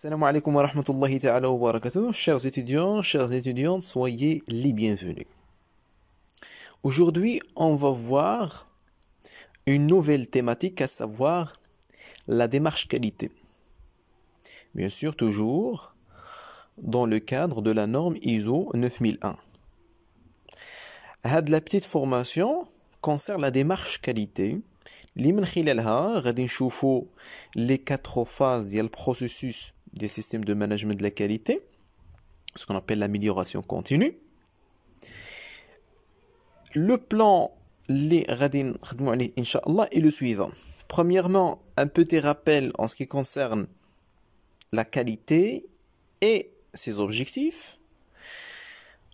Salam alaikum wa rahmatullahi ta'ala wa barakatuh. Chers étudiants, chers étudiantes, soyez les bienvenus. Aujourd'hui, on va voir une nouvelle thématique, à savoir la démarche qualité. Bien sûr, toujours dans le cadre de la norme ISO 9001. Had la petite formation concerne la démarche qualité. Li les quatre phases du processus des systèmes de management de la qualité, ce qu'on appelle l'amélioration continue. Le plan les radin inshallah est le suivant. Premièrement, un petit rappel en ce qui concerne la qualité et ses objectifs.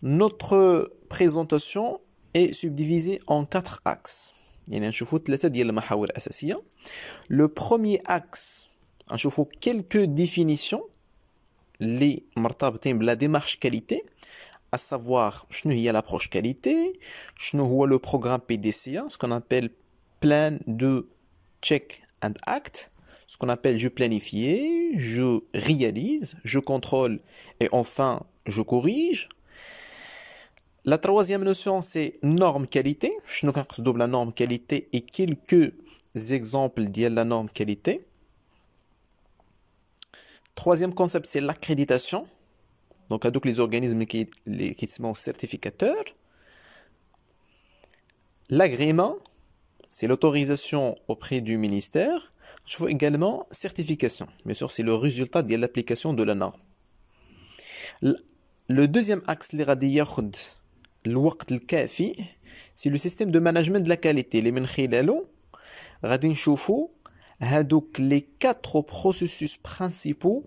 Notre présentation est subdivisée en quatre axes. Le premier axe faut quelques définitions اللي la la démarche qualité à savoir شنو à l'approche qualité شنو هو le programme PDCA hein, ce qu'on appelle plan de check and act ce qu'on appelle je planifie, je réalise, je contrôle et enfin je corrige. La troisième notion, c'est norme qualité. Je nous double la norme qualité et quelques exemples de la norme qualité. Troisième concept, c'est l'accréditation. Donc, tous les organismes qui, sont certificateurs. L'agrément, c'est l'autorisation auprès du ministère. Je vois également certification. Bien sûr, c'est le résultat de l'application de la norme. Le deuxième axe, c'est le système de management de la qualité. Les quatre hein, quatre processus principaux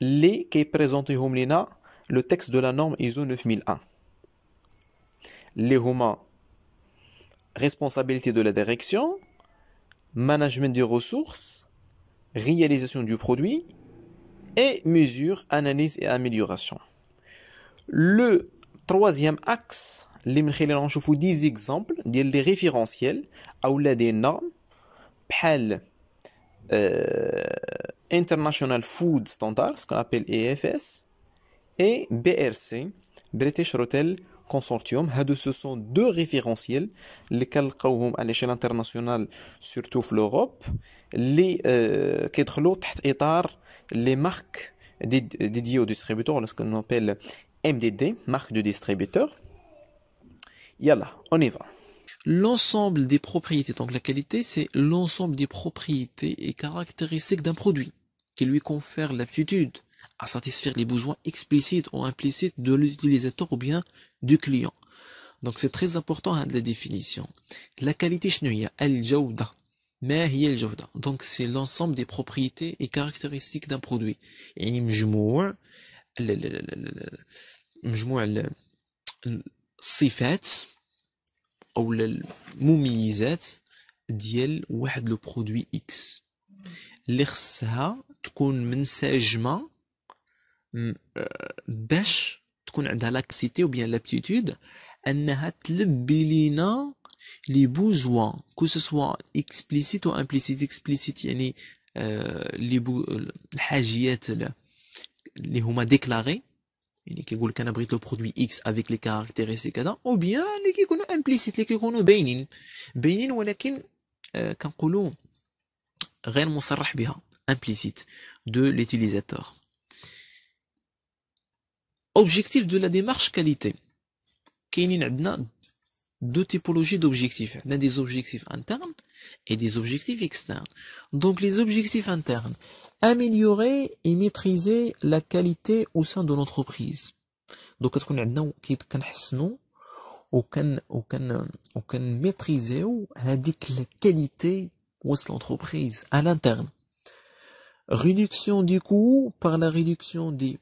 برينسيبو présenté qui لينا le texte de la norme ISO 9001 Les homa responsabilité de la direction management des ressources réalisation du produit et mesure analyse et amélioration le troisième axe les 10 exemples des référentiels ou des normes pal International Food Standard, ce qu'on appelle EFS, et BRC, British Hotel Consortium. ce sont deux référentiels lesquels couvrent à l'échelle internationale, surtout l'Europe, les euh, quatre lots et les marques dédiées aux distributeurs, ce qu'on appelle MDD, marque de distributeur. Y'a on y va. L'ensemble des propriétés, donc la qualité, c'est l'ensemble des propriétés et caractéristiques d'un produit qui lui confère l'aptitude à satisfaire les besoins explicites ou implicites de l'utilisateur ou bien du client. Donc c'est très important hein, la définition. La qualité chnuya, Mais Donc c'est l'ensemble des propriétés et caractéristiques d'un produit. Et مجموع او المميزات ديال واحد لو برودوي اكس اللي خصها تكون منسجمه آه، باش تكون عندها لاكسيتي او بيان لابتيتود انها تلبي لينا لي بوزوا كو سوسوا اكسبليسيت او امبليسيت اكسبليسيت يعني آه، لي الحاجيات اللي هما ديكلاغي Il est le canabri le produits X avec les caractéristiques, ou bien les qui sont implicites, les qui sont les bénignes. Les bénignes sont lesquelles, quand a de euh, de l'utilisateur. Objectif de la démarche qualité qu'il y a deux typologies d'objectifs. Il y a des objectifs internes et des objectifs externes. Donc, les objectifs internes améliorer et maîtriser la qualité au sein de l'entreprise. Donc, qu'est-ce qu'on a maintenant qui est qu'on aucun aucun maîtriser ou indique la qualité au de l'entreprise à l'interne. Réduction du coût par la réduction des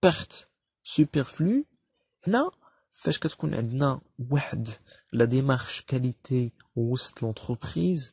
pertes superflues. Là, fais ce qu'on a maintenant? la démarche qualité au sein de l'entreprise.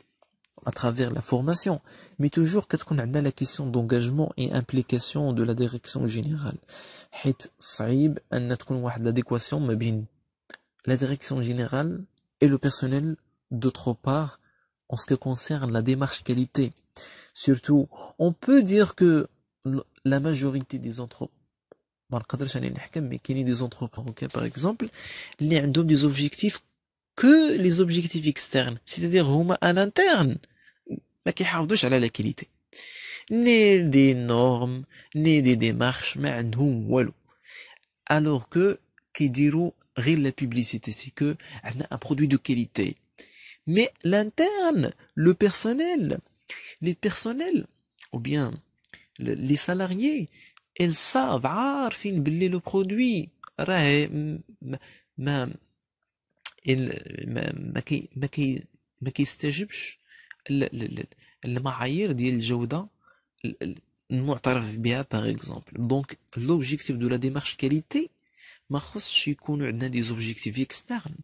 à travers la formation, mais toujours qu'on a la question d'engagement et implication de la direction générale. حيت صعيب أن تكون l'adéquation ما la direction générale et le personnel d'autre part en ce qui concerne la démarche qualité. Surtout, on peut dire que la majorité des entreprises des par exemple, qui ont des objectifs que les objectifs externes, c'est-à-dire huma à l'interne, ما كيحافظوش على لا كاليتي Ni des normes, ni démarches démarches, ما عندهم والو alors que كيديروا غير la publicité c'est que a un produit de qualité mais l'interne le personnel les personnels ou bien les salariés ils savent عارفين باللي le produit راه il ne peut pas se les de la démarche de la qualité. Il ne peut pas des objectifs externes,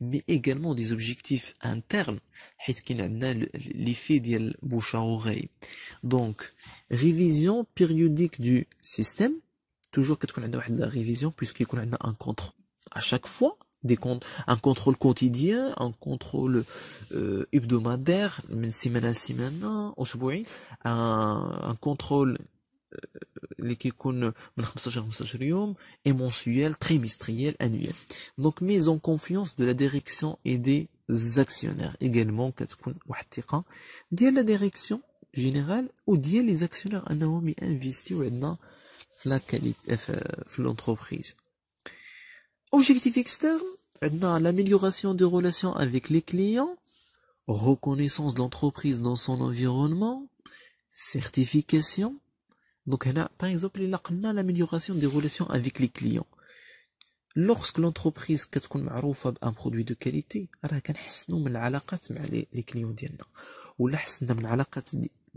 mais également des objectifs internes. Il ne peut pas se de la bouche à oreille. Donc, révision périodique du système, toujours qu'il y a une révision, puisqu'il y a un contrat à chaque fois des comptes, un contrôle quotidien, un contrôle euh, hebdomadaire, hein, un, un contrôle euh, mensuel trimestriel annuel donc mise en confiance de la direction et des actionnaires également كتكون la direction générale ou dire les actionnaires à ينفيستيو عندنا dans l'entreprise Objectif externe, l'amélioration des relations avec les clients, reconnaissance de l'entreprise dans son environnement, certification. Donc, par exemple, a l'amélioration des relations avec les clients. Lorsque l'entreprise a un produit de qualité, les a كنحسنوا من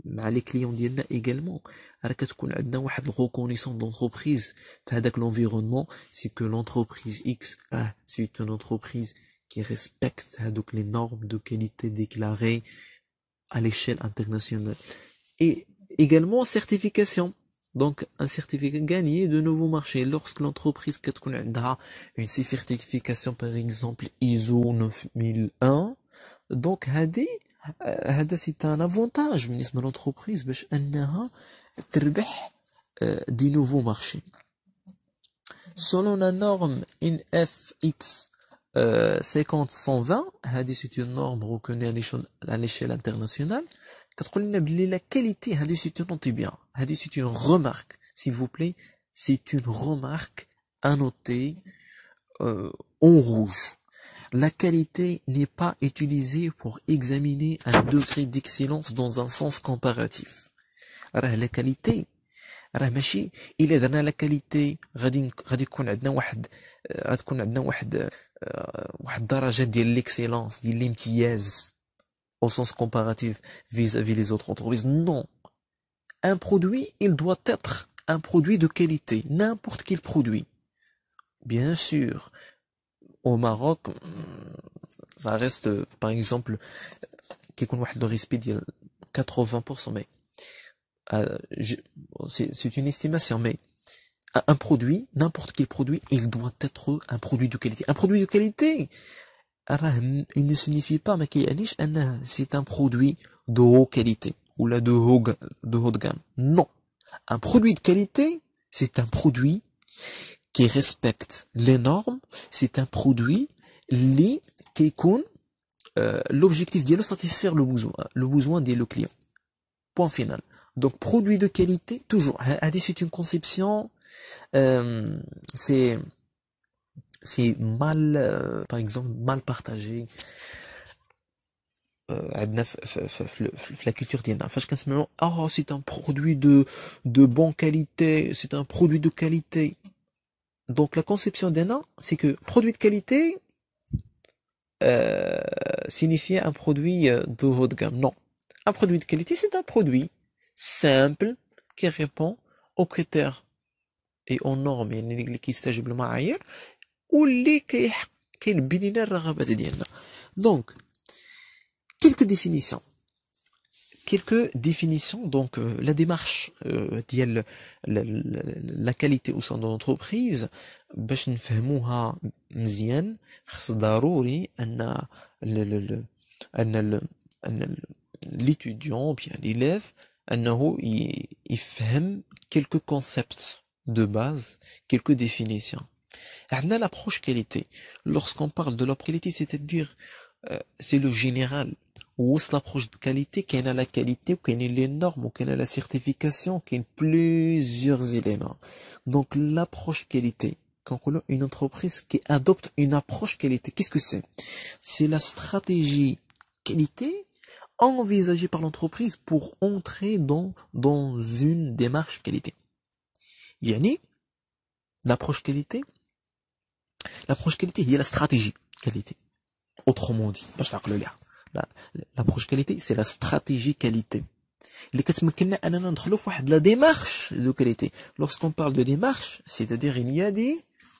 mais les clients disent également, Arctoune est un ou un reconnu d'entreprise face l'environnement, c'est que l'entreprise X c'est une entreprise qui respecte donc les normes de qualité déclarées à l'échelle internationale et également certification, donc un certificat gagné de nouveaux marchés lorsque l'entreprise Arctoune a une certification par exemple ISO 9001, donc AD c'est un avantage ministre l'entreprise لونتربريز باش انها تربح دي نوفو marché. selon la norme NFX 50120, 50-120, c'est une norme reconnue à l'échelle internationale, la qualité, c'est une c'est une remarque, s'il vous plaît, c'est une remarque annotée noter euh, en rouge. La qualité n'est pas utilisée pour examiner un degré d'excellence dans un sens comparatif. La qualité, راه ماشي الا درنا لا كاليتي غادي غادي يكون عندنا واحد غتكون عندنا واحد واحد ديال au sens comparatif vis-à-vis les autres entreprises non un produit il doit être un produit de qualité n'importe quel produit bien sûr au Maroc hmm, ça reste euh, par exemple واحد respect 80% mais euh, c'est une estimation mais un produit n'importe quel produit il doit être un produit de qualité un produit de qualité ah ben, il ne signifie pas mais c'est un produit de haute qualité ou là de haut de gamme non un produit de qualité c'est un produit qui respecte les normes, c'est un produit qui euh, l'objectif d'y satisfaire le besoin le besoin des le client. Point final. Donc produit de qualité toujours. Hein, c'est une conception euh, c'est c'est mal euh, par exemple mal partagé. Euh, la culture un produit ديالنا فاش c'est un produit de de qualité, de un qualité. Donc la conception d'ENA, c'est que produit de qualité signifie un produit de haut de gamme. Non. Un produit de qualité, c'est un produit simple qui répond aux critères et aux normes qui s'agissent ailleurs ou les Donc, quelques définitions quelques définitions, donc euh, la démarche euh, la, qualité au sein de l'entreprise l'étudiant bien l'élève il fait quelques concepts de base, quelques définitions. a l'approche qualité. Lorsqu'on parle de la qualité, c'est-à-dire euh, c'est le général, ou l'approche de qualité a la qualité a les normes a la certification a plusieurs éléments donc l'approche qualité quand on une entreprise qui adopte une approche qualité qu'est-ce que c'est c'est la stratégie qualité envisagée par l'entreprise pour entrer dans dans une démarche qualité ni l'approche qualité l'approche qualité il y a la stratégie qualité autrement dit باش تعقلوا là, l'approche qualité c'est la stratégie qualité Lorsqu'on parle de la démarche de qualité lorsqu'on qualité. de démarche c'est-à-dire il y a des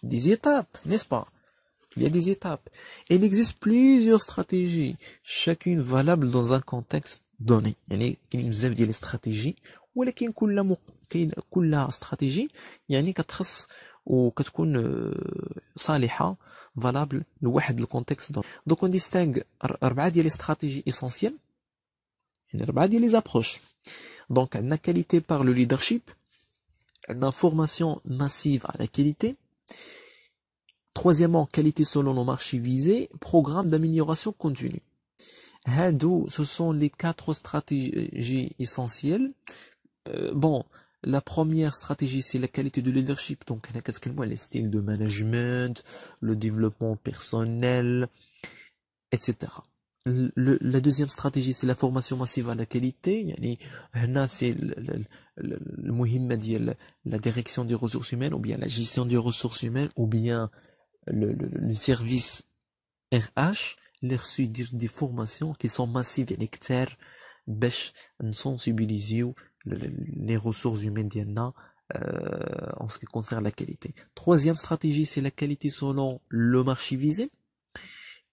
des étapes n'est-ce pas il y a des étapes il existe plusieurs stratégies chacune valable dans un contexte donné يعني des stratégies, ديال الاستراتيجي sont l'amour c'est une stratégie qui est valable dans le contexte. Donc, on distingue les stratégies essentielles et les approches. Donc, la qualité par le leadership, l'information massive à la qualité, troisièmement, qualité selon le marché visé, programme d'amélioration continue. Ce sont les quatre stratégies essentielles. Euh, la première stratégie, c'est la qualité de leadership. Donc, a les styles de management, le développement personnel, etc. la deuxième stratégie, c'est la formation massive à la qualité. Là, c'est le, le, la direction des ressources humaines, ou bien la gestion des ressources humaines, ou bien le, service RH, les dire des formations qui sont massives et nectaires, bêche, sensibiliser les ressources humaines d'Yanna euh, en ce qui concerne la qualité. Troisième stratégie, c'est la qualité selon le marché visé.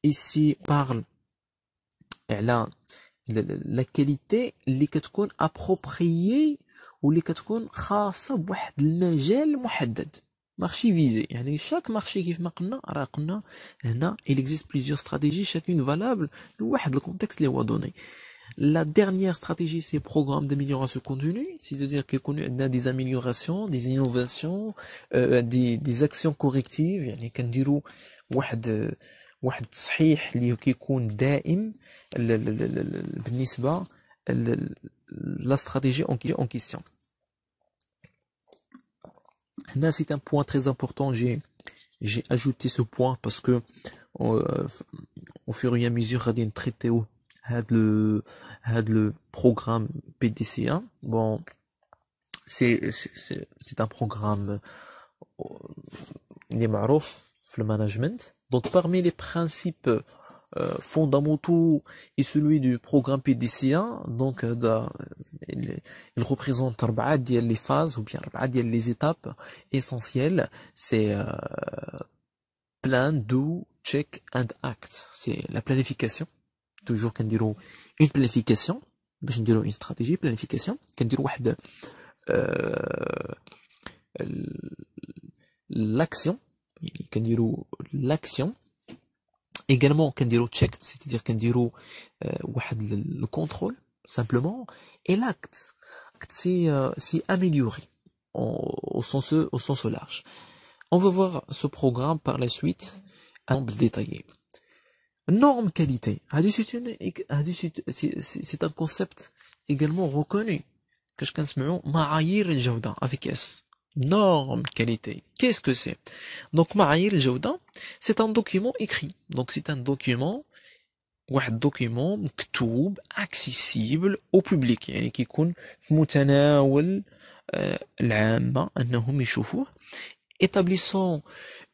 Ici, on parle la, eh, la, la qualité les quatre appropriée واللي كتكون خاصة بواحد المجال محدد. Marché visé. يعني chaque marché كيف ما قلنا il existe plusieurs stratégies chacune valable le contexte les هو donné. La dernière stratégie, c'est programme d'amélioration continue, c'est-à-dire qu'il y a des améliorations, des innovations, euh, des, actions correctives, يعني واحد واحد qui اللي كيكون دائم la stratégie en question. c'est un point très important. J'ai, ajouté ce point parce que euh, au fur et à mesure, on au le le programme لو c'est un programme qui euh, est c'est سي le management. parmi les principes euh, fondamentaux et celui du programme PDCA donc euh, il, représente les phases ou bien les étapes essentielles c'est plan do check and act c'est la planification toujours dirait une planification une stratégie planification كنديروا euh, l'action qu'on dirait l'action également dirait check c'est-à-dire qu'on euh, le contrôle simplement et l'acte c'est euh, amélioré au sens au sens large on va voir ce programme par la suite en détaillé norme qualité. C'est un concept également reconnu. Avec S. Norme qualité. Qu'est-ce que c'est Donc, c'est un document écrit. Donc, c'est un document un document مكتوب accessible au public يعني كيكون في متناول le établissant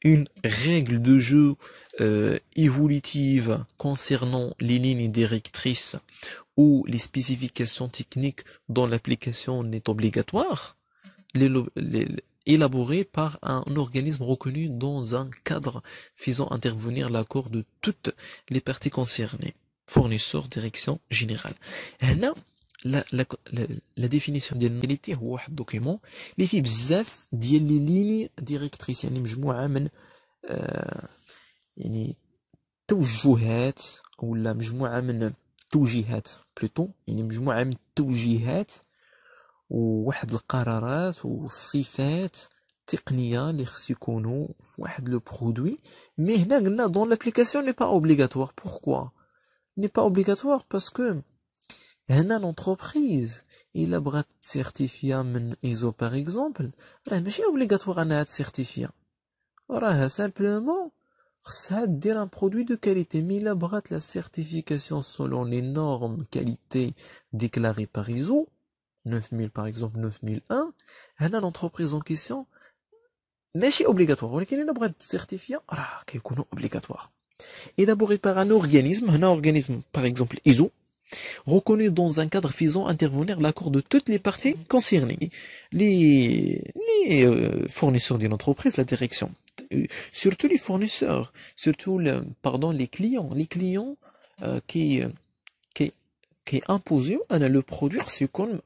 une règle de jeu euh, évolutive concernant les lignes directrices ou les spécifications techniques dont l'application n'est obligatoire, élaborée par un organisme reconnu dans un cadre faisant intervenir l'accord de toutes les parties concernées, fournisseurs, direction générale. لا لا لا ديفينيسيون ديال النيليتي هو واحد الدوكيمون اللي فيه بزاف ديال لي ليني ديريكتريس يعني مجموعه من آه يعني توجهات ولا مجموعه من توجيهات بلوتو يعني مجموعه من التوجيهات وواحد القرارات والصفات التقنيه اللي خص يكونوا في واحد لو برودوي مي هنا قلنا دون لابليكاسيون ني با اوبليغاتوار بوركوا ني با اوبليغاتوار باسكو héna l'entreprise il a brad certifié ISO par exemple alors est c'est obligatoire d'être certifié ou simplement ça un produit de qualité mais il a la certification selon les normes qualité déclarées par ISO 9000 par exemple 9001 héna l'entreprise en question mais c'est obligatoire ou est-ce qu'elle est abract obligatoire et a par un organisme organisme par exemple ISO reconnu dans un cadre faisant intervenir l'accord de toutes les parties concernées, les, euh, fournisseurs d'une entreprise, la direction, euh, surtout les fournisseurs, surtout pardon, les clients, les clients euh, qui, qui, qui imposent à le produire ce qu'on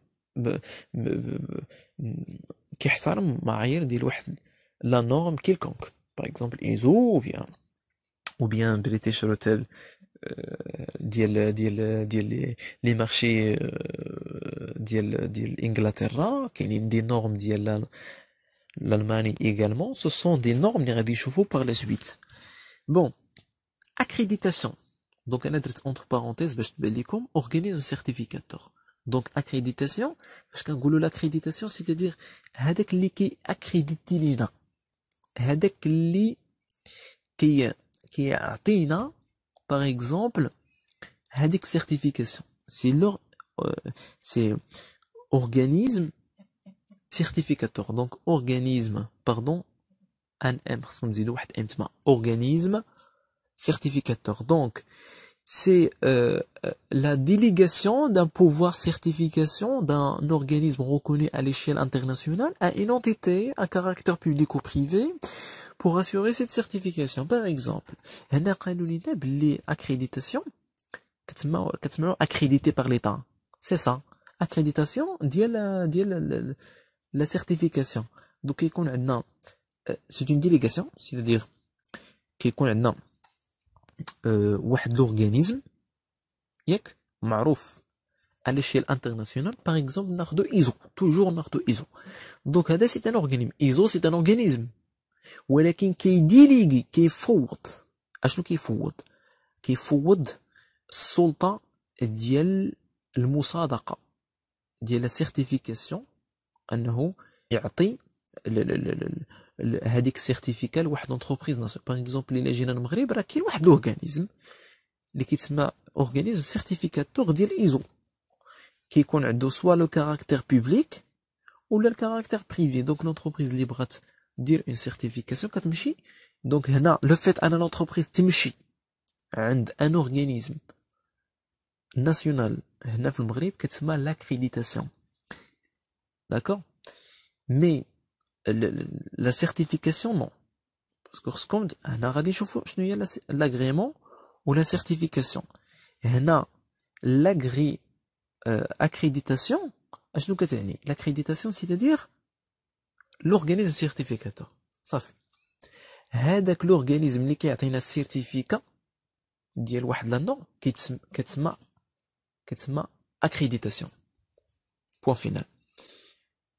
la norme quelconque par exemple ISO ou bien ou bien British Hotel les marchés d'Ingleterre, qui est une des normes de l'Allemagne également, ce sont des normes, il y des chevaux par la suite. Bon, accréditation. Donc, un adresse entre parenthèses, parce organisme certificateur. Donc, accréditation, parce qu'un goulot l'accréditation, c'est-à-dire, c'est-à-dire, c'est-à-dire, cest à par exemple Hadik certification c'est leur c'est organisme certificateur donc organisme pardon un organisme certificateur donc c'est euh, euh, la délégation d'un pouvoir certification d'un organisme reconnu à l'échelle internationale à une entité à caractère public ou privé pour assurer cette certification. Par exemple, les accréditations, accrédité par l'État. C'est ça. Accréditation, la, la, la, certification. Donc, euh, c'est une délégation, c'est-à-dire qu'il y a آه، واحد لورغانيزم ياك معروف على شيل انترناسيونال باغ اكزومبل ناخدو ايزو توجور ناخدو ايزو دونك هذا سي ان اورغانيزم ايزو سي ان اورغانيزم ولكن كي كيفوض اشنو كيفوض كيفوض السلطه ديال المصادقه ديال السيرتيفيكاسيون انه يعطي هذيك سيرتيفيكا لواحد لونتربريز ناس باغ اكزومبل الى جينا المغرب راه كاين واحد لورغانيزم اللي كيتسمى اورغانيزم سيرتيفيكاتور ديال ايزو كيكون عنده سوا لو كاركتير بوبليك ولا الكاركتير بريفي دونك لونتربريز اللي بغات دير اون سيرتيفيكاسيون كتمشي دونك هنا لو فيت ان لونتربريز تمشي عند ان اورغانيزم ناسيونال هنا في المغرب كتسمى لاكريديتاسيون داكور مي la certification, non. Parce que lorsqu'on dit, ah, l'agrément ou la certification. Et l'accréditation, euh, ah, l'accréditation, c'est-à-dire l'organisme certificateur. Ça fait. هذاك l'organisme اللي كيعطينا السيرتيفيكا ديال واحد لا نورم كتسمى كتسمى اكريديتاسيون ma فينال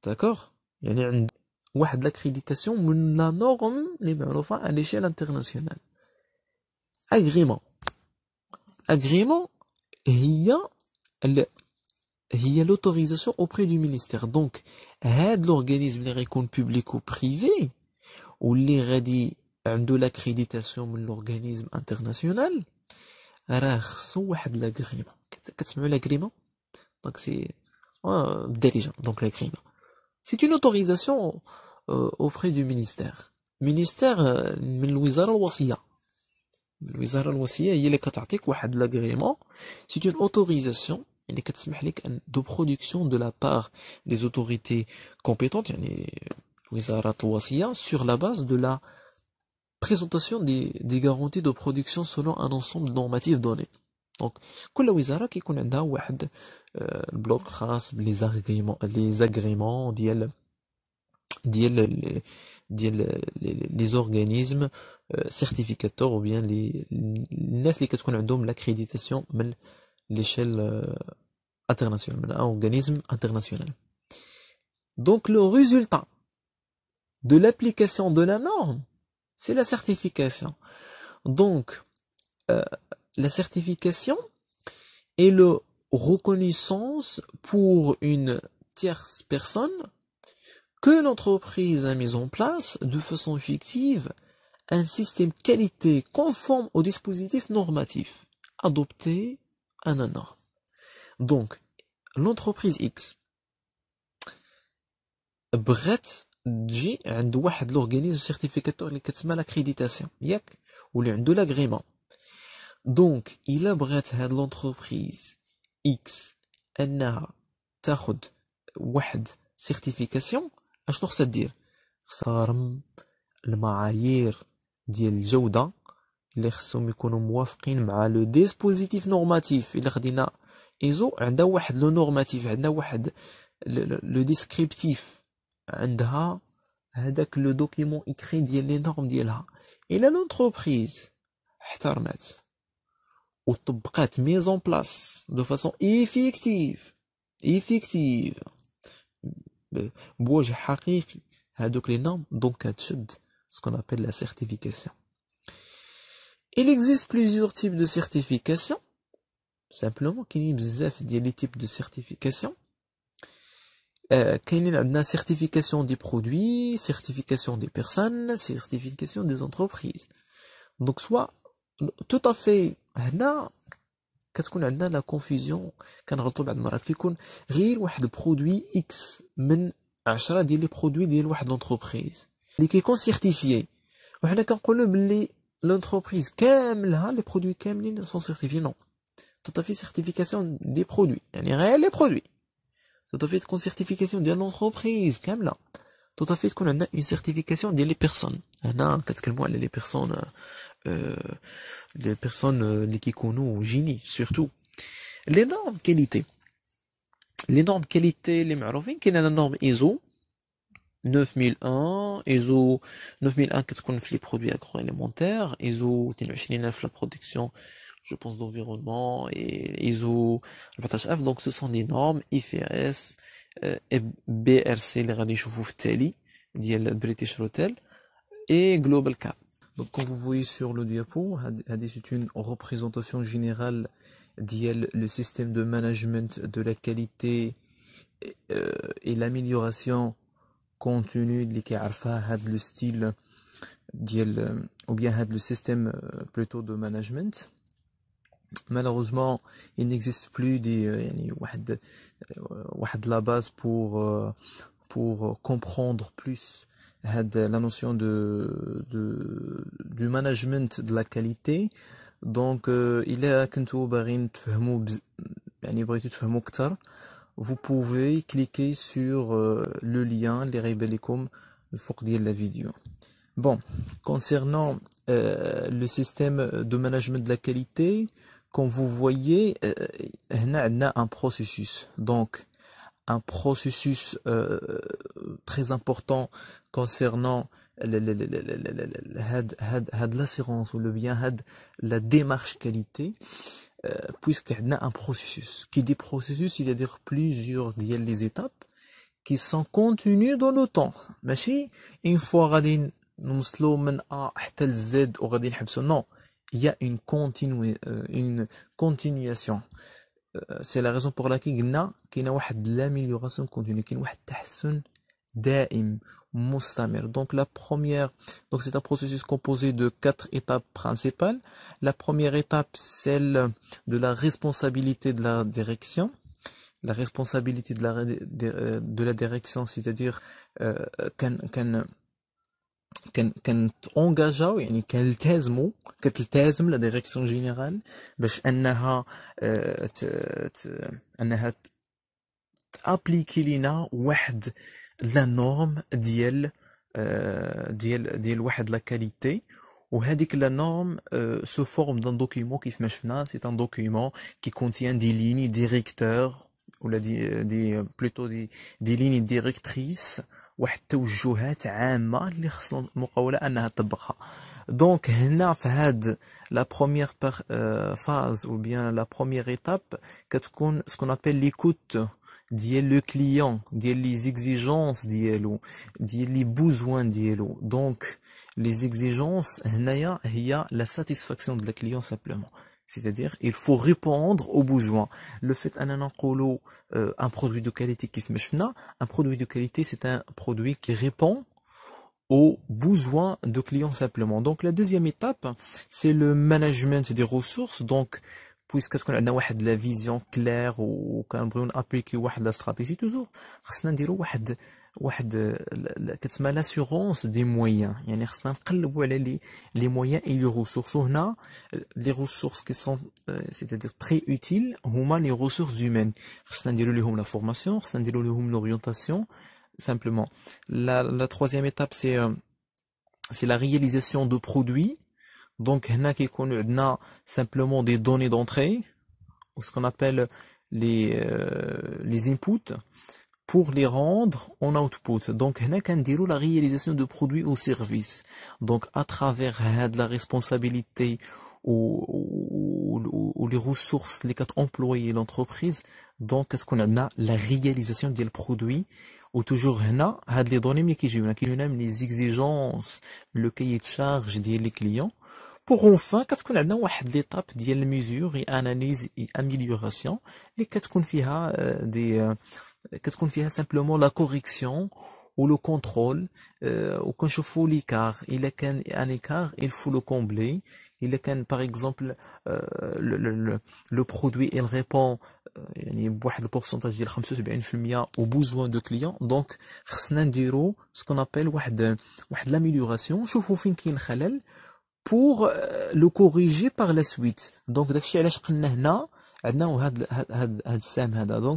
داكوغ يعني عند ou à l'accréditation à l'échelle internationale. Agrément. Agrément, il y a l'autorisation auprès du ministère. Donc, l'organisme, les récôtes public ou privés ou l'héritage euh, de l'accréditation de l'organisme international, à de l'agrément. Qu'est-ce c'est que l'agrément Donc, c'est un oh, dirigeant, donc l'agrément. C'est une autorisation euh, auprès du ministère. Ministère euh, louis de l'agrément C'est une autorisation de production de la part des autorités compétentes sur la base de la présentation des, des garanties de production selon un ensemble normatif donné. دونك كل وزاره كيكون عندها واحد البلوك خاص بلي زاغريمون لي زاغريمون ديال ديال ديال لي زورغانيزم سيرتيفيكاتور او بيان لي الناس اللي كتكون عندهم لاكريديتاسيون من ليشيل انترناسيونال من اورغانيزم انترناسيونال دونك لو ريزولتا de l'application de la norme, c'est la certification. Donc, euh, la certification et le reconnaissance pour une tierce personne que l'entreprise a mis en place de façon fictive un système qualité conforme au dispositif normatif adopté à an. Donc, l'entreprise X, Brett G, a un organisme certificateur qui a l'accréditation, ou l'agrément. دونك الا بغات هاد لونتربريز اكس انها تاخد واحد سيرتيفيكاسيون اشنو خصها دير خصها غرم المعايير ديال الجوده اللي خصهم يكونوا موافقين مع لو ديسبوزيتيف نورماتيف الا خدينا ايزو عندها واحد لو نورماتيف عندها واحد لو ديسكريبتيف عندها هذاك لو دوكيمون اكري ديال لي نورم ديالها الا لونتربريز احترمت mise en place de façon effective, effective. بوجه donc les normes donc à هتشد ce qu'on appelle la certification. Il existe plusieurs types de certification. Simplement, qu'il y les types de certification. Euh, qu'il la certification des produits, certification des personnes, certification des entreprises. Donc, soit tout à fait... Quand on a la confusion, quand on retrouve la demande, on a fait qu'on produit X, à chaque des on a les produits d'une entreprise. On a dit a certifié. On a dit qu'on a dit l'entreprise les produits sont certifiés, non. Tout à fait, certification des produits. On a les produits. Tout à fait, c'est une certification d'une entreprise Tout à fait, a une certification des personnes Kemlin. Tout à fait, c'est une certification les euh, personnes les euh, qui connaissent gini génie surtout normes qualité normes qualité les marovines, qui est la norme ISO 9001 ISO 9001 qui تكون في les produits agroalimentaires ISO 22000 la production je pense d'environnement et ISO 14000 donc ce sont des normes IFRS euh, et BRC les غادي نشوفو في dit le British Hotel et Global Cap comme vous voyez sur le diapo, c'est une représentation générale du le système de management de la qualité euh, et, l'amélioration continue de le style ou bien le système euh, plutôt de management. Malheureusement, il n'existe plus des, euh, la base pour, pour comprendre plus la notion de, du management de la qualité donc euh, il est à تفهموا يعني بغيتو vous pouvez cliquer sur euh, le lien les غيبان le الفوق la vidéo bon concernant euh, le système de management de la qualité comme vous voyez هنا a un processus donc un processus euh, très important concernant l'assurance ou le bien la démarche qualité euh, y a un processus qui dit processus c'est-à-dire plusieurs les étapes qui sont continues dans le temps ماشي une fois غادي نوصلوا de A حتى Z non il y a une, continuité euh, une continuation euh, c'est la raison pour laquelle il كاينه واحد continue, qui est une daim mustamir donc la première donc c'est un processus composé de quatre étapes principales la première étape celle de la responsabilité de la direction la responsabilité de la de, euh, la direction c'est-à-dire euh, كان اونجاجا يعني التزموا كتلتزم لا ديريكسيون جينيرال باش انها آه، ت... ت... انها تابليكي لينا واحد لا نورم ديال آه، ديال ديال واحد لا كاليتي وهذيك لا نورم آه، سو فورم دون دوكيمون كيف ما شفنا سي ان دوكيمون كي كونتيان دي ليني ديريكتور ou plutôt des lignes directrices, ou des lignes directrices qui sont Donc, ici, première euh, phase, ou bien la première étape, ce qu'on appelle l'écoute du client, les exigences qu'il les besoins Donc, les exigences, il c'est la satisfaction du client. simplement. C'est-à-dire, il faut répondre aux besoins. Le fait euh, un produit de qualité qui un produit de qualité, c'est un produit qui répond aux besoins de clients simplement. Donc la deuxième étape, c'est le management des ressources. Donc puisque nous avons qu'on a une vision claire ou qu'on veut appliquer une stratégie toujours, nous avons l'assurance des moyens, Nous avons les moyens et les ressources on les ressources qui sont euh، très utiles, humaines les ressources humaines, Nous avons la formation, nous avons l'orientation, simplement la troisième étape c'est euh، c'est la réalisation de produits donc, هنا simplement des données d'entrée, ou ce qu'on appelle les, euh, les inputs, pour les rendre en output. Donc, هنا كنديروا la réalisation de produits ou services. Donc, à travers la responsabilité ou, les ressources les quatre employés l'entreprise, donc qu'on la réalisation des produits ou toujours هاد لي les ملي كيجيونا qui من hein, les exigences le cahier de charge des clients pour enfin quatre qu'on a une ou une des étapes des mesures et analyse et amélioration les quatre qu'on fera euh, des euh, quatre simplement la correction ou le contrôle euh, ou quand il faut l'écart il est un écart il faut le combler il est par exemple le produit il répond il boit le pourcentage il rampe c'est fumière au besoin de clients donc c'est un des qu'on appelle une ou de l'amélioration je trouve qu'il est pour euh, le corriger par la suite. Donc, donc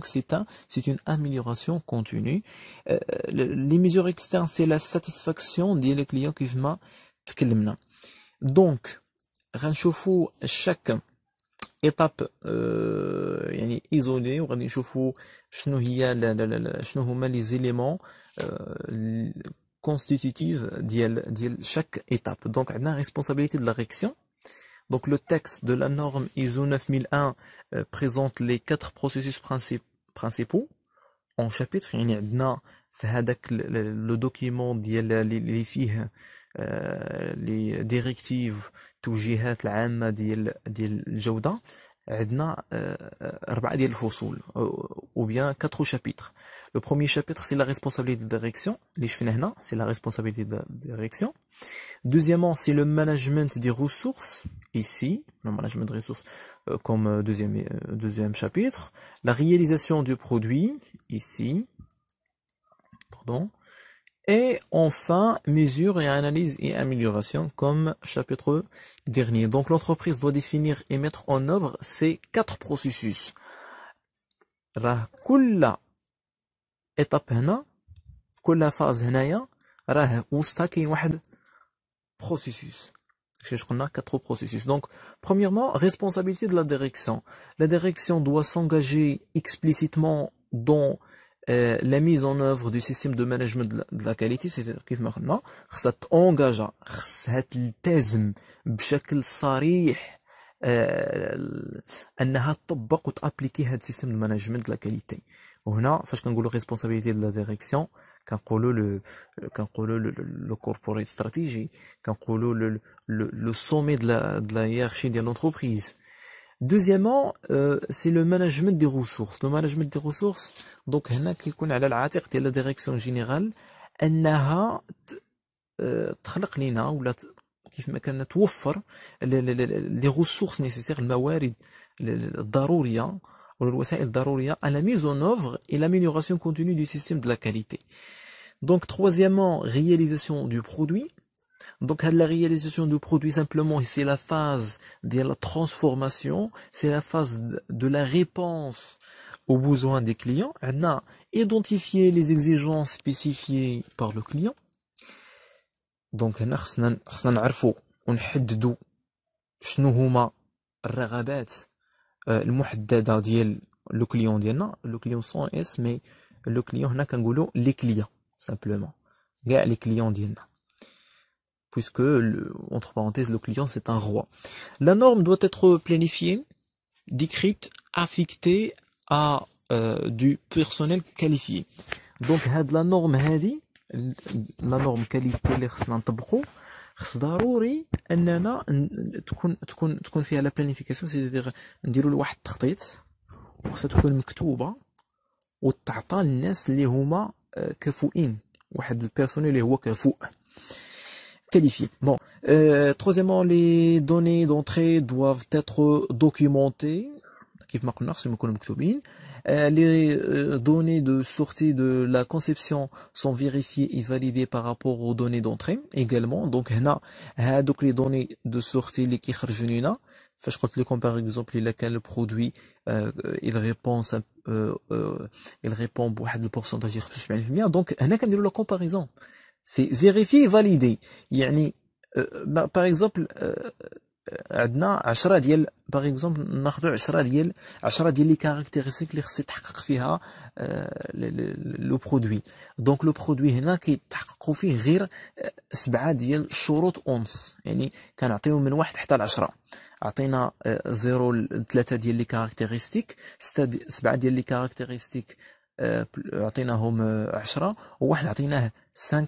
c'est un, c'est une amélioration continue. Euh, les mesures externes, c'est la satisfaction des clients qui viennent. Donc, renchauffons chaque étape euh, isolée. On renchauffons les éléments constitutive de chaque étape. Donc, on a la responsabilité de la réaction. Donc, le texte de la norme ISO 9001 euh, présente les quatre processus principaux. En chapitre, il y a le document les filles, euh, les directives, la جهات le ديال ديال il y a ou bien quatre chapitres le premier chapitre c'est la responsabilité direction les c'est la responsabilité direction deuxièmement c'est le management des ressources ici le management des ressources euh, comme euh, deuxième euh, deuxième chapitre la réalisation du produit ici pardon et enfin, mesure et analyse et amélioration comme chapitre dernier. Donc l'entreprise doit définir et mettre en œuvre ces quatre processus. processus. Donc, premièrement, responsabilité de la direction. La direction doit s'engager explicitement dans euh, la mise en œuvre du système de management de la qualité c'est qu'ici maintenant cet engagement cet l'téisme b'shakl sariy أنها تطبقت أبليكة the système de management de la qualité وهنا فش كنقولو responsabilité de la direction le كان le corporate stratégie le le sommet de la de la hiérarchie de l'entreprise Deuxièmement, euh, c'est le management des ressources. Le management des ressources, donc هنا كيكون على العاتق ديال لا direction générale انها تخلق لنا ولا كيف ما à la mise en œuvre et l'amélioration continue du système de la qualité. Donc troisièmement, réalisation du produit. Donc la réalisation du produit simplement, c'est la phase de la transformation, c'est la phase de la réponse aux besoins des clients. On a identifié les exigences spécifiées par le client. Donc on a نعرفوا ونحددوا شنو هما الرغبات المحدده ديال لو كليون ديالنا لو كليون سون اس مي لو كليون هنا كنقولوا لي كليون simplement كاع لي كليون ديالنا puisque, entre parenthèses, le client, c'est un roi. La norme doit être planifiée, décrite, affectée à euh, du personnel qualifié. Donc, la norme, la norme qualité, à ضروري اننا تكون تكون تكون فيها لا بلانيفيكاسيون un نديروا لواحد التخطيط تكون مكتوبه وتعطى للناس اللي هما كفؤين واحد البيرسونيل اللي هو كفؤ Bon, euh, troisièmement, les données d'entrée doivent être documentées. Euh, les euh, données de sortie de la conception sont vérifiées et validées par rapport aux données d'entrée également. Donc, donc les données de sortie, les qui je crois que par exemple, lequel le produit, il répond, à, il répond à un pourcentage. Donc, on a la comparaison. سي فيريفي فاليدي يعني باغ اكزومبل عندنا 10 ديال باغ اكزومبل ناخذوا 10 ديال 10 ديال لي كاركتيرستيك اللي خص يتحقق فيها آه، لو برودوي دونك لو برودوي هنا كيتحققوا فيه غير آه، سبعه ديال الشروط اونس يعني كنعطيو من واحد حتى آه، ل 10 عطينا زيرو ثلاثه ديال لي كاركتيرستيك سبعه ديال لي كاركتيرستيك عطيناهم عشرة وواحد عطيناه 5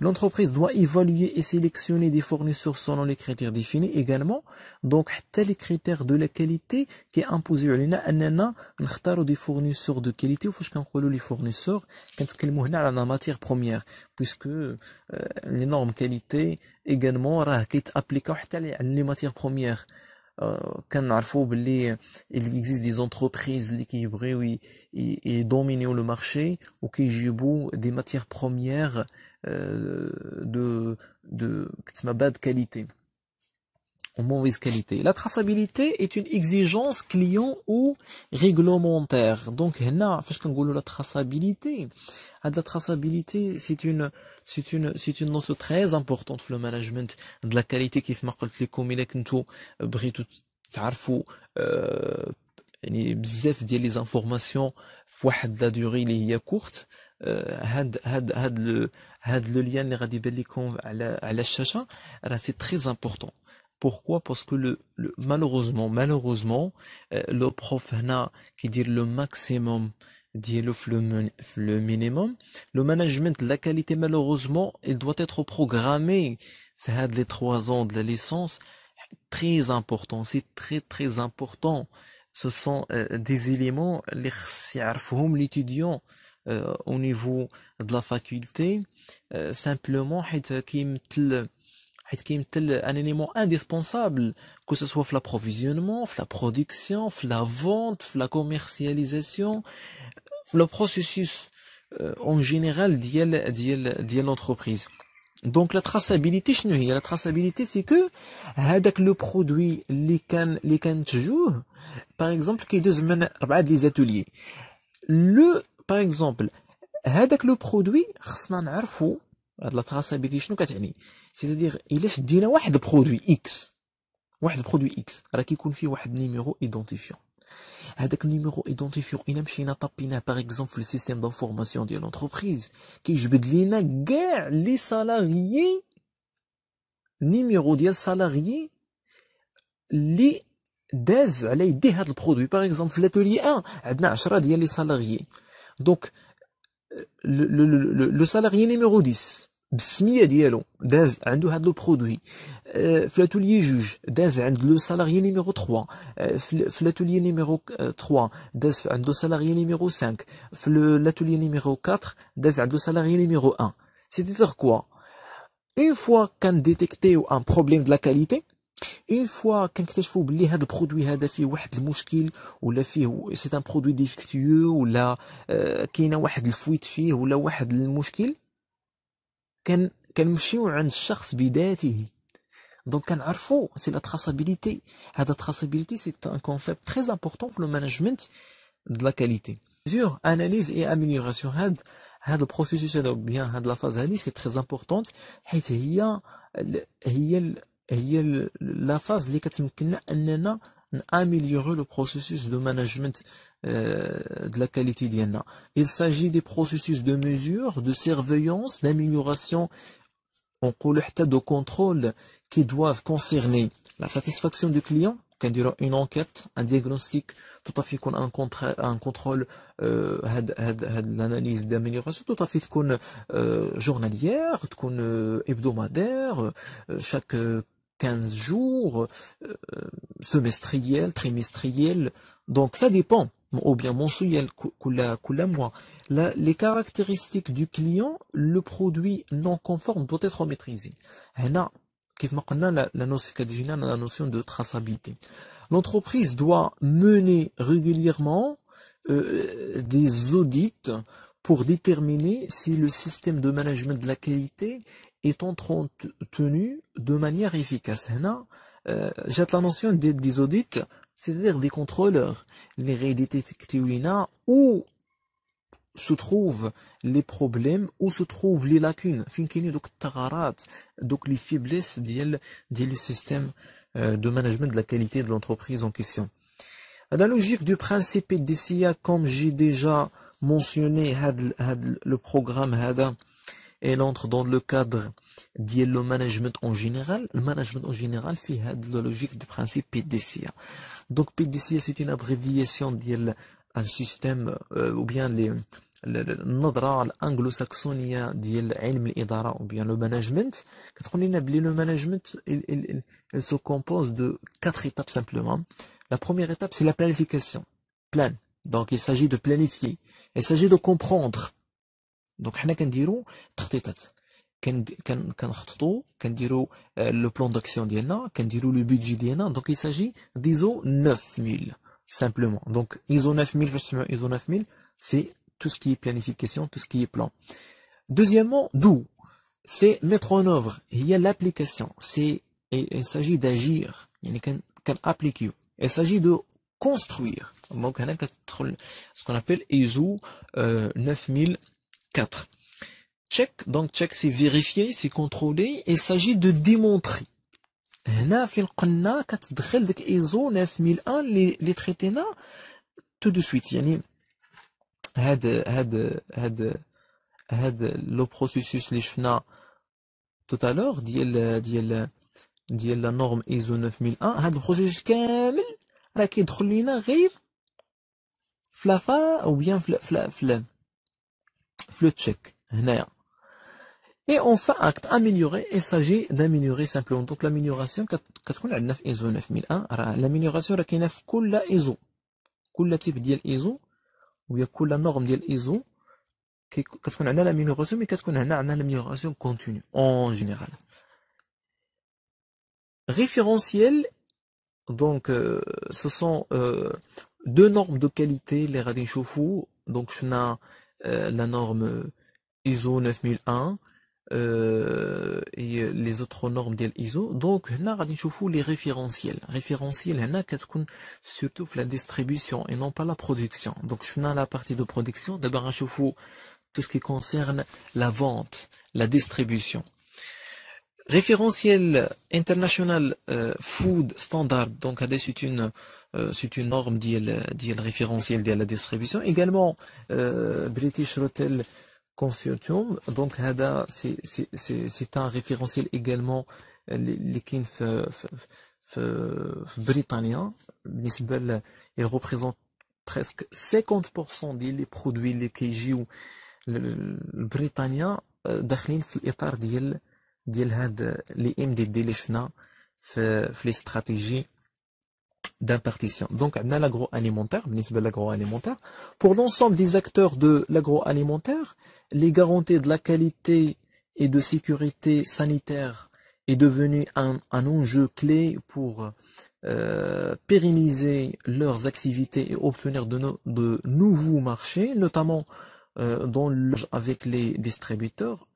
L'entreprise doit évaluer et sélectionner des fournisseurs selon les critères définis également. Donc, les critères de la qualité qui est imposé. On a des fournisseurs de qualité ou les fournisseurs quand à la matière première puisque euh, les normes qualité également appliquées à les matières premières. Euh, quand on il existe des entreprises qui et dominant le marché, ou des matières premières, euh, de, de, ma bad qualité mauvaise qualité. La traçabilité est une exigence client ou réglementaire. Donc, là, la traçabilité. Ah, la traçabilité, c'est une, c'est une, c'est une notion très importante pour le management de la qualité qui fait euh, euh, les vous il est يعني بزاف ديال les informations, في واحد لا دوري اللي هي كورت هاد هاد هاد هاد لو اللي غادي يبان لكم على على راه pourquoi Parce que le, malheureusement, malheureusement, euh, le prof qui dit le maximum dit le, le minimum. Le management de la qualité, malheureusement, il doit être programmé. C'est les trois ans de la licence. Très important. C'est très, très important. Ce sont euh, des éléments, les l'étudiant, euh, au niveau de la faculté, euh, simplement, qui un élément indispensable, que ce soit l'approvisionnement, la production, la vente, la commercialisation, le processus euh, en général de l'entreprise. Donc la traçabilité, la traçabilité c'est que avec le produit qui can les toujours, par exemple qui est des ateliers. Le par exemple, le produit qui est toujours la traçabilité c'est-à-dire, il pourquoi donner un produit X Un produit X, il y a un numéro identifiant. Ce numéro identifiant, si on le tape, par exemple, le système d'information de l'entreprise, qui est changé par le numéro de salarié qui est donné par ce produit. Par exemple, l'atelier 1, nous avons 10 salarié Donc, euh, le salarié numéro 10, بالسميه ديالو داز عنده هاد لو برودوي آه، في لاتولي جوج داز عند لو سالاريي نيميرو 3 آه، في لاتوليي نيميرو 3 آه، داز عند لو سالاريي نيميرو 5 في لاتوليي نيميرو 4 داز عند لو سالاريي نيميرو 1 سي دير كوا اون فوا كان ديتيكتيو ان بروبليم دو لا كاليتي اون فوا كنكتشفوا بلي هذا البرودوي هذا فيه واحد المشكل ولا فيه سي ان برودوي ديفكتيو ولا كاينه واحد الفويت فيه ولا واحد المشكل كان كنمشيو عند الشخص بذاته دونك كنعرفوا سي لا تراسابيليتي هذا تراسابيليتي سي ان كونسيبت تري امبورطون في لو مانجمنت دو لا كاليتي mesure analyse et amélioration هاد هاد البروسيسوس هذا بيان هاد لا فاز هادي سي تري امبورطون حيت هي هي هي لا فاز اللي كتمكننا اننا améliorer le processus de management euh, de la qualité d'INA. Il s'agit des processus de mesure, de surveillance, d'amélioration, on de contrôle qui doivent concerner la satisfaction du client, une enquête, un diagnostic, tout à fait un, contrôle, un contrôle euh, l'analyse d'amélioration, tout à fait qu'on euh, journalière, qu'on euh, hebdomadaire, chaque 15 jours, euh, semestriel, trimestriel, donc ça dépend, ou bien mensuel, la mois. Les caractéristiques du client, le produit non conforme doit être maîtrisé. La notion de traçabilité. L'entreprise doit mener régulièrement euh, des audits pour déterminer si le système de management de la qualité est tenu de manière efficace. Euh, j'ai la notion des, audits, c'est-à-dire des contrôleurs, les tectulina où se trouvent les problèmes, où se trouvent les lacunes, donc les faiblesses du système euh, de management de la qualité de l'entreprise en question. La logique du principe DCIA, comme j'ai déjà mentionné, le programme elle entre dans le cadre du management en général le management en général fait la logique du principe PDCA donc PDCA c'est une abréviation d'un un système euh, ou bien le النظرة anglo saxonien ou bien le management. Quand on Le management il se compose de quatre étapes simplement la première étape c'est la planification plan donc il s'agit de planifier il s'agit de comprendre donc, حنا كنديرو تخطيطات كنخططوا qu'on لو بلان داكسيون ديالنا لو بيدجي 9000 simplement donc ISO 9000 9000 c'est tout ce qui est planification tout ce qui est plan deuxièmement d'où c'est mettre en œuvre il y a l'application c'est il s'agit d'agir il n'y a qu'un il s'agit de construire donc ce qu'on appelle ISO 9000 euh, 4. Check, donc check c'est vérifier, c'est contrôler, il s'agit de démontrer. هنا فين قلنا كتدخل ديك ايزو 9001 اللي اللي تريتينا تو دو سويت يعني هاد هاد هاد لو بروسيسوس اللي شفنا tout à l'heure ديال ديال ديال لا نورم ايزو 9001 هذا البروسيس كامل راه كيدخل لينا غير فلافا او بيان فلا فلا فلا le tchèque et enfin acte amélioré il s'agit d'améliorer simplement donc l'amélioration qu'il faut qu'on n'ait pas besoin d'être mis à part à l'amélioration de kinect qu'on l'a raison qu'on ne s'est ISO ou qu'il faut oui à la norme de l'église au kikou que l'amélioration mais que cela n'a l'amélioration continue en général référentiel donc euh, ce sont euh, deux normes de qualité les radis chauffe donc je n'en euh, la norme euh, ISO 9001 euh, et les autres normes de ISO donc هنا غادي les référentiels Référentiels, هنا كتكون surtout la distribution et non pas la production donc شفنا la partie de production d'abord غنشوفوا tout ce qui concerne la vente la distribution référentiel international euh, food standard donc c'est une euh, c'est une norme dit ديال référentiel de la distribution également euh, British Hotel Consortium donc c'est c'est un référentiel également les كاين en il représente presque 50% des produits les كيجيو البريطانيا داخلين في الاطار ديال ديال هاد لي ام دي دي اللي d'impartition. Donc, on a l'agroalimentaire, l'agroalimentaire. Pour l'ensemble des acteurs de l'agroalimentaire, les garanties de la qualité et de sécurité sanitaire est devenu un, enjeu clé pour euh, pérenniser leurs activités et obtenir de, nouveaux marchés, notamment euh, dans avec les distributeurs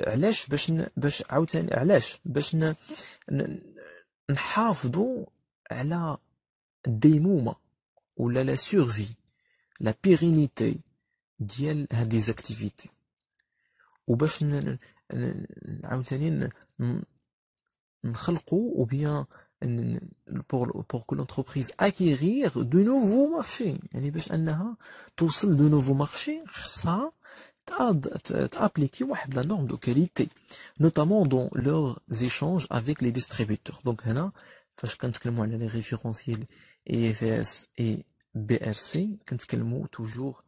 علاش باش ن... باش عاوتاني علاش باش ن... ن... نحافظوا على الديمومه ولا لا سيرفي لا بيرينيتي ديال هاد لي زاكتيفيتي وباش ن... ن... عاوتاني نخلقوا او بيان بور بور كل انتربريز اكيرير دو نوفو مارشي يعني باش انها توصل دو نوفو مارشي خصها appliquer la norme de qualité, notamment dans leurs échanges avec les distributeurs. Donc, là, quand les référentiels EFS et BRC, quand toujours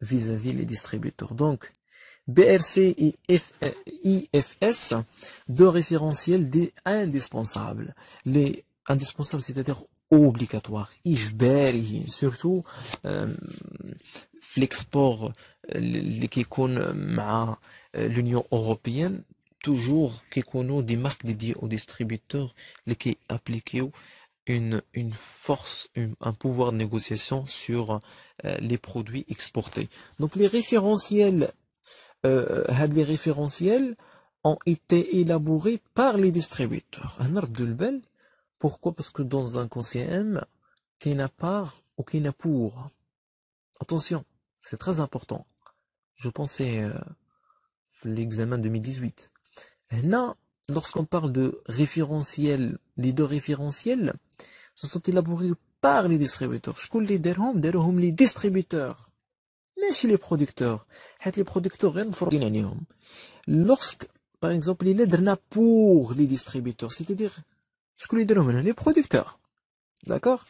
vis-à-vis les distributeurs. Donc, BRC et IFS, e deux référentiels des indispensables. Les indispensables, c'est-à-dire obligatoire, surtout euh, l'export l'export euh, qui connu euh, l'Union Européenne toujours connaît des marques dédiées aux distributeurs qui appliquent une, une force, un pouvoir de négociation sur les produits exportés. Donc les référentiels, les référentiels ont été élaborés par les distributeurs. Pourquoi? Parce que dans un conseil n'a pas ou n'a pour. Attention, c'est très important. Je pensais euh, l'examen 2018. Là, lorsqu'on parle de référentiel, les deux référentiels, se sont élaborés par les distributeurs. Je les derhom, derhom les distributeurs. Mais chez les producteurs, les producteurs, lorsque, par exemple, il est pour les distributeurs, c'est-à-dire ce que nous les producteurs. D'accord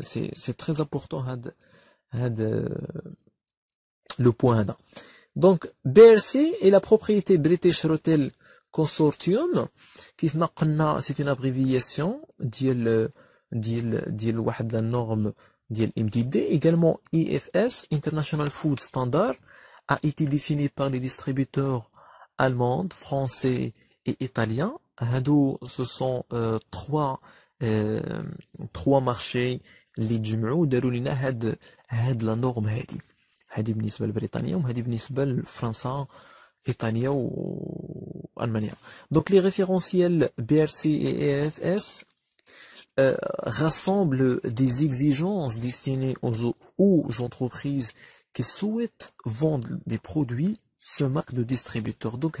C'est très important hein, hein, le point. là Donc, BRC est la propriété British Rotel Consortium, qui c'est une abréviation de la norme MDD. Également, IFS, International Food Standard, a été défini par les distributeurs allemands, français et italiens ce sont euh, euh, trois, marchés les داروا لنا هاد هاد لا نورم هادي هادي des exigences destinées aux, entreprises qui souhaitent vendre des produits ce marque de distributeur. Donc,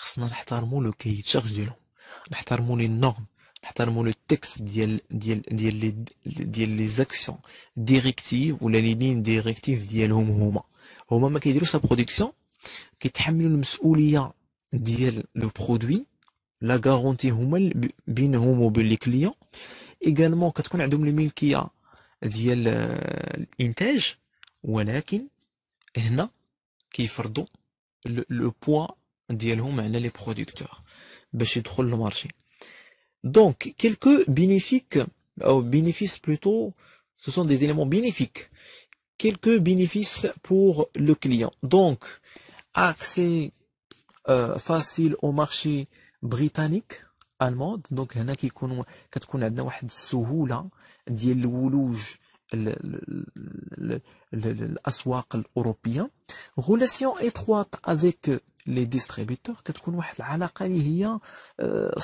خصنا نحترموا لو كي تشارج ديالهم نحترموا لي نورم نحترموا لو تكست ديال ديال ديال لي ديال لي زاكسيون ديريكتيف ولا لي لين ديريكتيف ديالهم هما هما ما كيديروش لا برودكسيون كيتحملوا المسؤوليه ديال لو برودوي لا غارونتي هما بينهم وبين لي كليون ايغالمون كتكون عندهم الملكيه ديال الانتاج ولكن هنا كيفرضوا لو بوا Dielhuuman, les producteurs. trop le marché. Donc, quelques bénéfices. Bénéfices plutôt. Ce sont des éléments bénéfiques. Quelques bénéfices pour le client. Donc, accès facile au marché britannique, allemand. Donc, il y en a qui connaissent le souroula. Dielhuuman, le assoir européen. Relation étroite avec... لي ديستريبيتور كتكون واحد العلاقه اللي هي آه،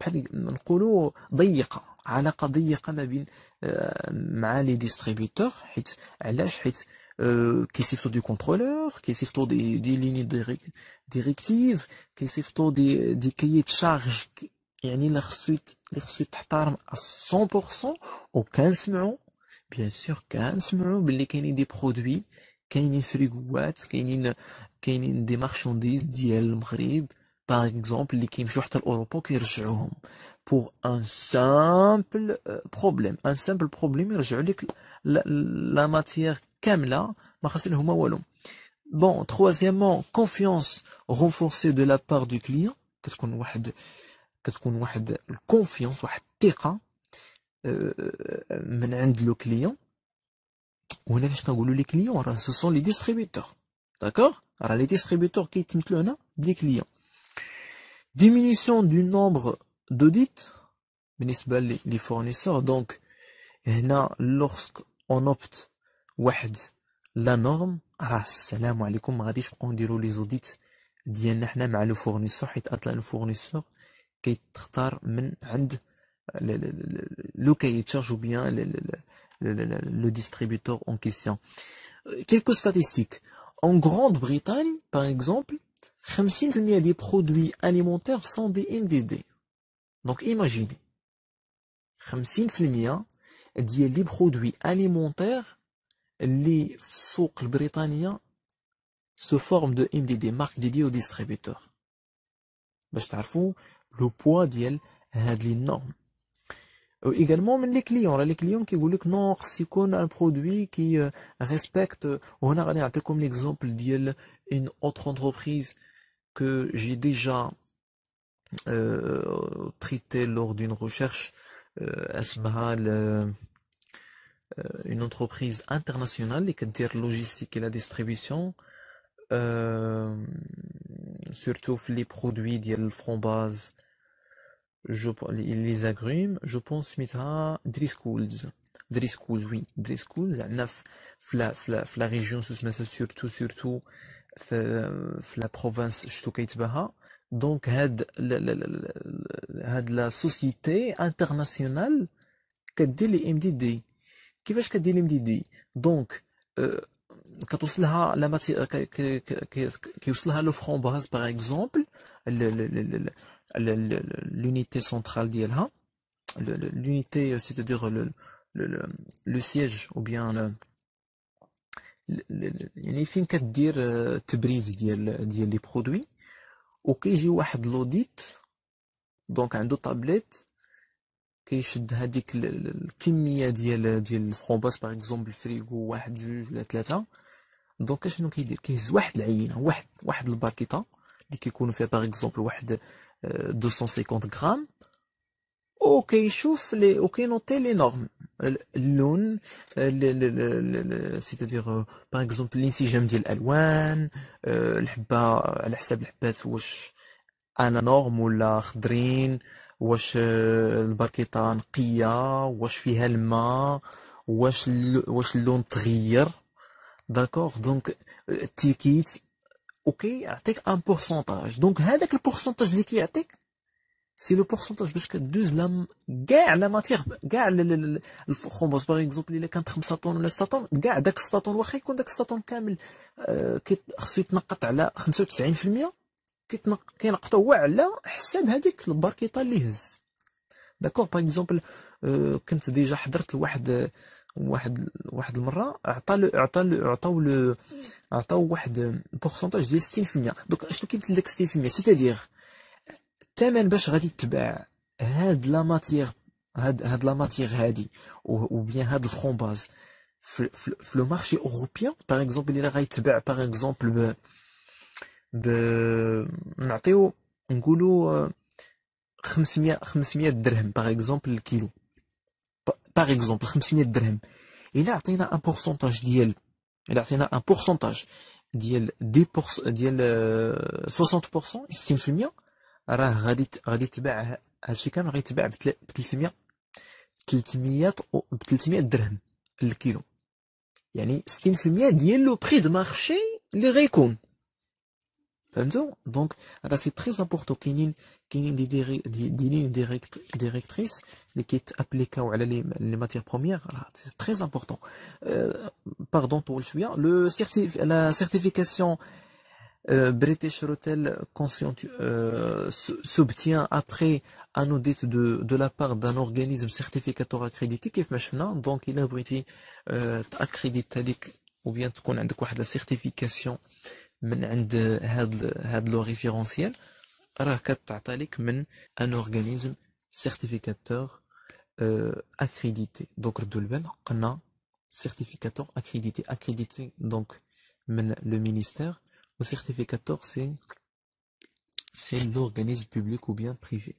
بحال نقولوا ضيقه علاقه ضيقه ما بين آه، مع لي ديستريبيتور حيت علاش حيت آه، كيصيفطوا دي كونترولور كيصيفطوا دي دي ليني ديريكتيف كيصيفطوا دي دي كييت تشارج يعني لا خصو اللي خصو تحترم 100% وكنسمعوا بيان سور كنسمعوا بلي كاينين دي برودوي كاينين فريغوات كاينين qu'elles des marchandises d'ailleurs du par exemple les kimschis de l'Europe qui rejouent pour un simple euh, problème, un simple problème, ils rejouent la matière comme là, mais qu'est-ce qu'ils ont Bon, troisièmement, confiance renforcée de la part du client. Qu'est-ce qu'on veut quest Confiance, on veut terrain, mais entre le client. On a déjà dit que le client, alors ce sont les distributeurs. D'accord Alors les distributeurs qui là, des clients. Diminution du nombre d'audits, les fournisseurs, donc lorsqu'on opte la norme, السلام عليكم ما غاديش نبقاو نديرو لي audits ديالنا حنا مع لو فورنيسور ou bien le distributeur en question euh, quelques statistiques en Grande-Bretagne, par exemple, 50% des produits alimentaires sont des MDD. Donc imaginez, 50% des produits alimentaires les socles britanniens se forment de MDD, marques dédiées aux distributeurs. Bah, le poids euh, également les clients les clients qui voulaient que nous produissons un produit qui euh, respecte on a un exemple comme l'exemple d'une autre entreprise que j'ai déjà euh, traité lors d'une recherche une entreprise internationale qui gère logistique et la distribution surtout les produits d'ailleurs fonds base je, les, les agrumes, je pense mettra Driscoll's. Driscoll's, oui. Driscoll's, à neuf. La, la, la région, surtout, surtout, la, la province, Stukaitbaha. Donc, had, la, la, la, had la société internationale qui dit les MDD. Qui va dit les Donc, euh, quand on a la matière, qui a l'offre en base, par exemple, le, le, le, le, l'unité centrale d'ILHA, l'unité, c'est-à-dire le, le, le, le, siège ou bien le يعني فين كدير التبريد ديال ديال لي برودوي وكيجي واحد لوديت دونك عنده طابليت كيشد هذيك الكميه ديال ديال الفرومباس باغ اكزومبل فريغو واحد جوج ولا ثلاثه دونك شنو كيدير كيهز واحد العينه واحد واحد الباكيطه اللي كيكونوا فيها باغ اكزومبل واحد 250 euh, grammes ok chauffe les ok noter les normes euh, l'une euh, c'est à dire par exemple l'insigne de l'alouan le bas la sable wash à la norme ou la green wash le barquet en kia wash fihelma wash le wash l'on trier d'accord donc tickets وكيعطيك ان بورسونتاج دونك هذاك البورسونتاج اللي كيعطيك سي لو بورسونتاج باش كدوز لام كاع لا ماتيغ كاع الخبز باغ اكزومبل الا كانت 5 طون ولا 6 طون كاع داك 6 طون واخا يكون داك 6 طون كامل آه، خصو يتنقط على 95% كينقطو هو على حساب هذيك الباركيطه اللي هز داكور باغ اكزومبل آه، كنت ديجا حضرت لواحد آه، واحد واحد المره عطى لو عطى لو عطاو لو عطاو واحد بورسونتاج ديال 60% دوك شنو كيمثل داك 60% سيتادير الثمن باش غادي تباع هاد لا ماتيغ هاد هاد لا ماتيغ هادي و بيان هاد الفرون باز في لو مارشي اوروبيان باغ اكزومبل الى غيتباع باغ اكزومبل ب ب نعطيو نقولوا 500 500 درهم باغ اكزومبل الكيلو باغ اكزومبل 500 درهم الا عطينا ان بورسونتاج ديال الا عطينا ان بورسونتاج ديال دي بورس ديال 60% 60% راه غادي غادي تباع هادشي كامل غادي يتباع ب 300 300 ب 300 درهم الكيلو يعني 60% ديال لو بري دو مارشي اللي غيكون Donc, ah bah, c'est très important qu'il y ait des lignes directrices qui est appliquée à les matières premières. C'est très important. Euh, pardon, le la certification euh, British Rotel Conscient euh, s'obtient après un audit de, de la part d'un organisme certificateur accrédité qui est donc il a été accrédité ou bien qu'on a la certification and un organisme, certificateur, euh, accrédité, donc, de certificateur, accrédité, accrédité, donc, le ministère, le certificateur, c'est l'organisme public ou bien privé.